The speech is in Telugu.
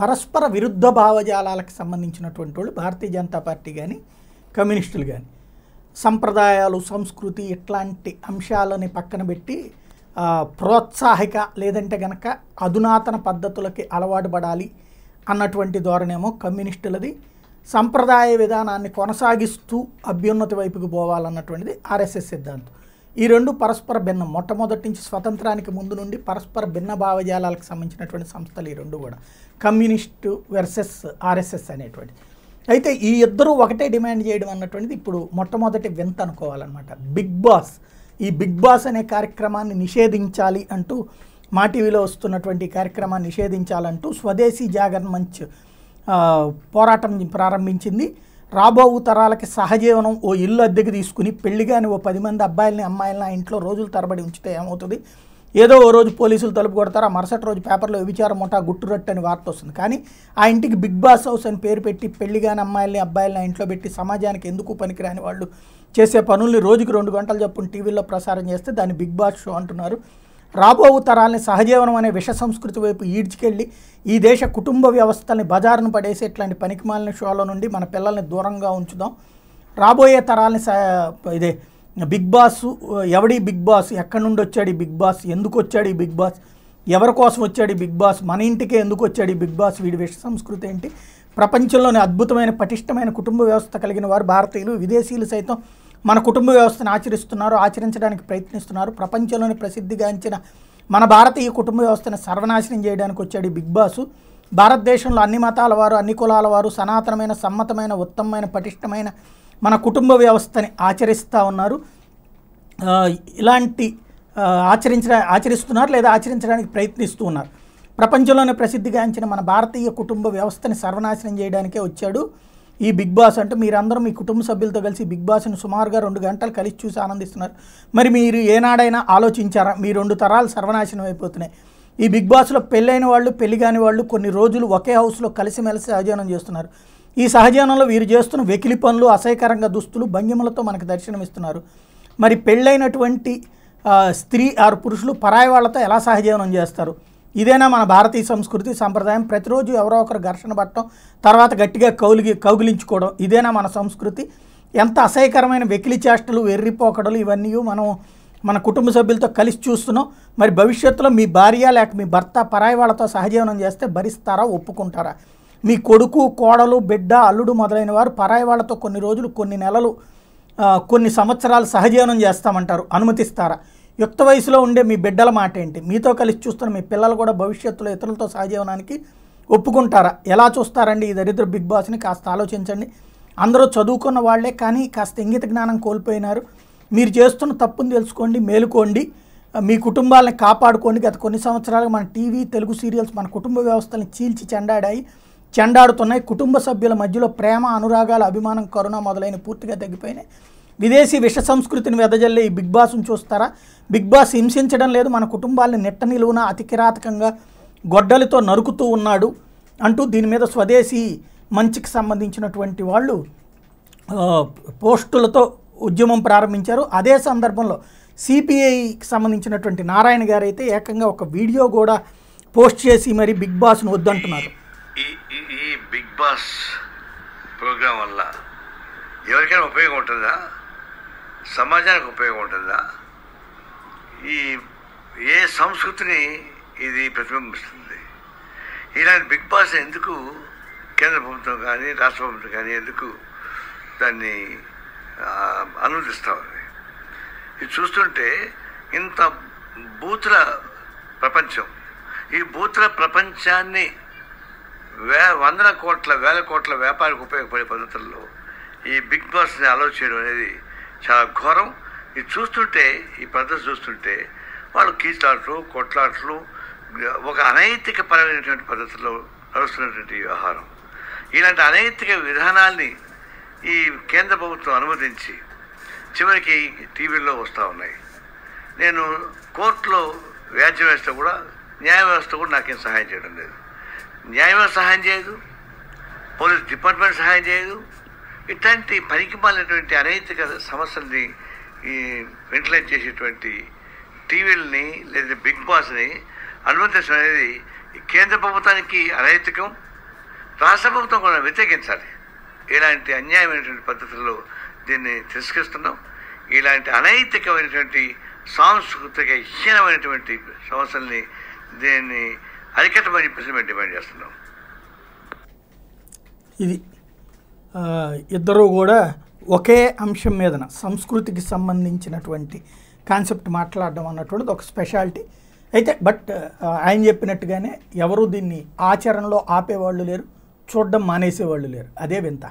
పరస్పర విరుద్ధ భావజాలాలకు సంబంధించినటువంటి వాళ్ళు భారతీయ జనతా పార్టీ కానీ కమ్యూనిస్టులు కానీ సంప్రదాయాలు సంస్కృతి ఇట్లాంటి అంశాలని పక్కన పెట్టి ప్రోత్సాహిక లేదంటే గనక అధునాతన పద్ధతులకి అలవాటు పడాలి అన్నటువంటి ధోరణేమో కమ్యూనిస్టులది సంప్రదాయ విధానాన్ని కొనసాగిస్తూ అభ్యున్నతి వైపుకు పోవాలన్నటువంటిది ఆర్ఎస్ఎస్ సిద్ధాంతం ఈ రెండు పరస్పర భిన్నం మొట్టమొదటి నుంచి స్వతంత్రానికి ముందు నుండి పరస్పర భిన్న భావజాలాలకు సంబంధించినటువంటి సంస్థలు ఈ రెండు కూడా కమ్యూనిస్టు వెర్సెస్ ఆర్ఎస్ఎస్ అనేటువంటి అయితే ఈ ఇద్దరూ ఒకటే డిమాండ్ చేయడం అన్నటువంటిది ఇప్పుడు మొట్టమొదటి వింత అనుకోవాలన్నమాట బిగ్ బాస్ ఈ బిగ్ బాస్ అనే కార్యక్రమాన్ని నిషేధించాలి అంటూ మా టీవీలో వస్తున్నటువంటి కార్యక్రమాన్ని నిషేధించాలంటూ స్వదేశీ జాగర్ మంచ్ పోరాటం ప్రారంభించింది రాబో తరాలకి సహజీవనం ఓ ఇల్లు అద్దెకి తీసుకుని పెళ్లి కానీ ఓ పది మంది అబ్బాయిలని అమ్మాయిలని ఆ ఇంట్లో రోజులు తరబడి ఉంచితే ఏమవుతుంది ఏదో ఓ రోజు పోలీసులు తలుపు కొడతారు ఆ మరుసటి రోజు పేపర్లో విచారం ఉంటా గుట్టురట్టు అని వార్త వస్తుంది కానీ ఆ ఇంటికి బిగ్ బాస్ హౌస్ అని పేరు పెట్టి పెళ్లి కాని అమ్మాయిల్ని అబ్బాయిలని ఇంట్లో పెట్టి సమాజానికి ఎందుకు పనికిరాని వాళ్ళు చేసే పనుల్ని రోజుకి రెండు గంటలు చొప్పున టీవీలో ప్రసారం చేస్తే దాన్ని బిగ్ బాస్ షో అంటున్నారు రాబో తరాల్ని సహజీవనం అనే విష సంస్కృతి వైపు ఈడ్చుకెళ్ళి ఈ దేశ కుటుంబ వ్యవస్థల్ని బజారును పడేసి ఇట్లాంటి పనికిమాలిన షోల నుండి మన పిల్లల్ని దూరంగా ఉంచుదాం రాబోయే తరాల్ని ఇదే బిగ్ బాస్ ఎవడి బిగ్ బాస్ ఎక్కడి నుండి వచ్చాడు ఈ బిగ్ బాస్ ఎందుకు వచ్చాడు ఈ బిగ్ బాస్ ఎవరి కోసం వచ్చాడు ఈ బిగ్ బాస్ మన ఇంటికే ఎందుకు వచ్చాడు ఈ బిగ్ బాస్ వీడి విష సంస్కృతి ఏంటి ప్రపంచంలోని అద్భుతమైన పటిష్టమైన కుటుంబ వ్యవస్థ కలిగిన వారు భారతీయులు విదేశీయులు సైతం మన కుటుంబ వ్యవస్థను ఆచరిస్తున్నారు ఆచరించడానికి ప్రయత్నిస్తున్నారు ప్రపంచంలోని ప్రసిద్ధిగాంచిన మన భారతీయ కుటుంబ వ్యవస్థను సర్వనాశనం చేయడానికి వచ్చాడు బిగ్ బాస్ భారతదేశంలో అన్ని మతాల వారు అన్ని కులాల వారు సనాతనమైన సమ్మతమైన ఉత్తమమైన పటిష్టమైన మన కుటుంబ వ్యవస్థని ఆచరిస్తూ ఉన్నారు ఇలాంటి ఆచరించ ఆచరిస్తున్నారు లేదా ఆచరించడానికి ప్రయత్నిస్తూ ఉన్నారు ప్రపంచంలోనే ప్రసిద్ధిగాంచిన మన భారతీయ కుటుంబ వ్యవస్థని సర్వనాశనం చేయడానికే వచ్చాడు ఈ బిగ్ బాస్ అంటే మీరందరూ మీ కుటుంబ సభ్యులతో కలిసి బిగ్ బాస్ని సుమారుగా రెండు గంటలు కలిసి చూసి ఆనందిస్తున్నారు మరి మీరు ఏనాడైనా ఆలోచించారా మీ రెండు తరాలు సర్వనాశనం అయిపోతున్నాయి ఈ బిగ్ బాస్లో పెళ్ళైన వాళ్ళు పెళ్లి కాని వాళ్ళు కొన్ని రోజులు ఒకే హౌస్లో కలిసిమెలిసి సహజీవనం చేస్తున్నారు ఈ సహజీవనంలో వీరు చేస్తున్న వెకిలి పనులు అసహ్యకరంగా దుస్తులు భంగిమలతో మనకు దర్శనమిస్తున్నారు మరి పెళ్ళైనటువంటి స్త్రీ ఆరు పురుషులు పరాయి వాళ్ళతో ఎలా సహజీవనం చేస్తారు ఇదేనా మన భారతీయ సంస్కృతి సంప్రదాయం ప్రతిరోజు ఎవరో ఒకరు ఘర్షణ పట్టడం తర్వాత గట్టిగా కౌలిగి కౌగిలించుకోవడం ఇదేనా మన సంస్కృతి ఎంత అసహ్యకరమైన వెకిలి చేష్టలు ఎర్రిపోకడలు ఇవన్నీ మనం మన కుటుంబ సభ్యులతో కలిసి చూస్తున్నాం మరి భవిష్యత్తులో మీ భార్య లేక మీ భర్త పరాయి వాళ్ళతో సహజీవనం చేస్తే భరిస్తారా ఒప్పుకుంటారా మీ కొడుకు కోడలు బిడ్డ అల్లుడు మొదలైన వారు పరాయి వాళ్ళతో కొన్ని రోజులు కొన్ని నెలలు కొన్ని సంవత్సరాలు సహజీవనం చేస్తామంటారు అనుమతిస్తారా యుక్త వయసులో ఉండే మీ బిడ్డల మాట ఏంటి మీతో కలిసి చూస్తున్న మీ పిల్లలు కూడా భవిష్యత్తులో ఇతరులతో సహజీవనానికి ఒప్పుకుంటారా ఎలా చూస్తారండి ఈ దరిద్ర బిగ్ బాస్ని కాస్త ఆలోచించండి అందరూ చదువుకున్న వాళ్లే కానీ కాస్త ఇంగిత జ్ఞానం కోల్పోయినారు మీరు చేస్తున్న తప్పును తెలుసుకోండి మేలుకోండి మీ కుటుంబాలను కాపాడుకోండి గత కొన్ని సంవత్సరాలుగా మన టీవీ తెలుగు సీరియల్స్ మన కుటుంబ వ్యవస్థలను చీల్చి చెండాడాయి చెండాడుతున్నాయి కుటుంబ సభ్యుల మధ్యలో ప్రేమ అనురాగాలు అభిమానం కరుణ మొదలైన పూర్తిగా తగ్గిపోయినాయి విదేశీ విష సంస్కృతిని వెదజల్లే ఈ బిగ్ బాస్ను చూస్తారా బిగ్ బాస్ హింసించడం లేదు మన కుటుంబాన్ని నెట్ట నిలువున అతి కిరాతకంగా గొడ్డలితో నరుకుతూ ఉన్నాడు అంటూ దీని మీద స్వదేశీ మంచికి సంబంధించినటువంటి వాళ్ళు పోస్టులతో ఉద్యమం ప్రారంభించారు అదే సందర్భంలో సిపిఐకి సంబంధించినటువంటి నారాయణ గారు అయితే ఏకంగా ఒక వీడియో కూడా పోస్ట్ చేసి మరి బిగ్ బాస్ను వద్దంటున్నారు ఈ బిగ్ బాస్ ప్రోగ్రాం వల్ల ఎవరికైనా ఉపయోగం ఉంటుందా సమాజానికి ఉపయోగం ఉంటుందా ఈ ఏ సంస్కృతిని ఇది ప్రతిబింబిస్తుంది ఇలాంటి బిగ్ బాస్ ఎందుకు కేంద్ర ప్రభుత్వం కానీ రాష్ట్ర ప్రభుత్వం కానీ ఎందుకు దాన్ని అనుమతిస్తా ఉంది ఇది చూస్తుంటే ఇంత బూతుల ప్రపంచం ఈ బూతుల ప్రపంచాన్ని వే వందల కోట్ల వేల కోట్ల వ్యాపారికి ఉపయోగపడే పద్ధతుల్లో ఈ బిగ్ బాస్ని అలౌ చేయడం అనేది చాలా ఘోరం ఇది చూస్తుంటే ఈ పద్ధతి చూస్తుంటే వాళ్ళు కీచాట్లు కొట్లాట్లు ఒక అనైతిక పరమైనటువంటి పద్ధతిలో నడుస్తున్నటువంటి వ్యవహారం ఇలాంటి అనైతిక విధానాల్ని ఈ కేంద్ర ప్రభుత్వం అనుమతించి చివరికి టీవీల్లో వస్తూ ఉన్నాయి నేను కోర్టులో వ్యాధ్య వ్యవస్థ కూడా న్యాయ వ్యవస్థ కూడా నాకేం సహాయం చేయడం లేదు న్యాయం సహాయం చేయదు పోలీస్ డిపార్ట్మెంట్ సహాయం చేయదు ఇట్లాంటి మాలినటువంటి అనైతిక సమస్యల్ని ఈ వెంటిలేట్ చేసేటువంటి టీవీలని లేదా బిగ్ బాస్ని అనుమతించడం అనేది కేంద్ర ప్రభుత్వానికి అనైతికం రాష్ట్ర ప్రభుత్వం కూడా వ్యతిరేకించాలి ఇలాంటి అన్యాయమైనటువంటి పద్ధతుల్లో దీన్ని తిరస్కరిస్తున్నాం ఇలాంటి అనైతికమైనటువంటి సాంస్కృతిక హీనమైనటువంటి సమస్యల్ని దీన్ని అరికట్టమని చెప్పేసి మేము డిమాండ్ చేస్తున్నాం ఇది ఇద్దరూ కూడా ఒకే అంశం మీదన సంస్కృతికి సంబంధించినటువంటి కాన్సెప్ట్ మాట్లాడడం అన్నటువంటిది ఒక స్పెషాలిటీ అయితే బట్ ఆయన చెప్పినట్టుగానే ఎవరు దీన్ని ఆచరణలో ఆపేవాళ్ళు లేరు చూడడం మానేసేవాళ్ళు లేరు అదే వింత